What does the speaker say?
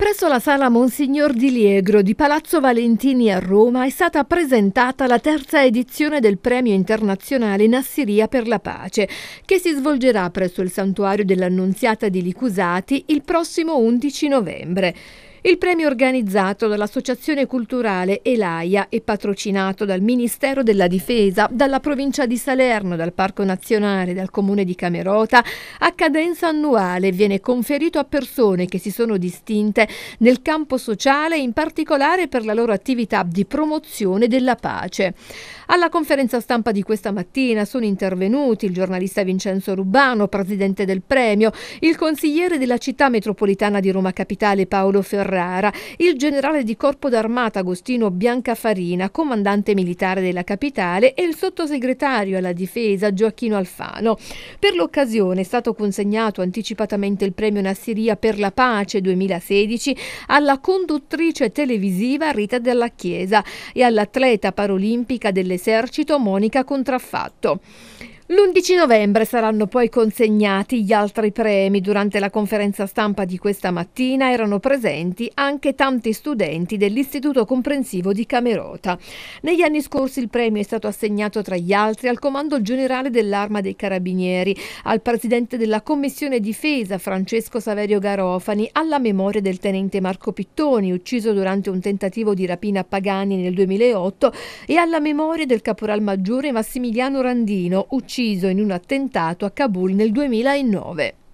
Presso la sala Monsignor di Liegro di Palazzo Valentini a Roma è stata presentata la terza edizione del Premio Internazionale Nassiria per la Pace, che si svolgerà presso il santuario dell'Annunziata di Licusati il prossimo 11 novembre. Il premio organizzato dall'Associazione Culturale Elaia e patrocinato dal Ministero della Difesa, dalla provincia di Salerno, dal Parco Nazionale, e dal Comune di Camerota, a cadenza annuale viene conferito a persone che si sono distinte nel campo sociale, in particolare per la loro attività di promozione della pace. Alla conferenza stampa di questa mattina sono intervenuti il giornalista Vincenzo Rubano, presidente del premio, il consigliere della città metropolitana di Roma Capitale Paolo Ferrari, Ferrara, il generale di corpo d'armata Agostino Biancafarina, comandante militare della capitale, e il sottosegretario alla difesa Gioacchino Alfano. Per l'occasione è stato consegnato anticipatamente il premio Nassiria per la pace 2016 alla conduttrice televisiva Rita della Chiesa e all'atleta parolimpica dell'esercito Monica Contraffatto. L'11 novembre saranno poi consegnati gli altri premi. Durante la conferenza stampa di questa mattina erano presenti anche tanti studenti dell'Istituto Comprensivo di Camerota. Negli anni scorsi il premio è stato assegnato tra gli altri al Comando Generale dell'Arma dei Carabinieri, al Presidente della Commissione Difesa Francesco Saverio Garofani, alla memoria del Tenente Marco Pittoni, ucciso durante un tentativo di rapina a Pagani nel 2008, e alla memoria del Caporal Maggiore Massimiliano Randino, ucciso ucciso in un attentato a Kabul nel 2009.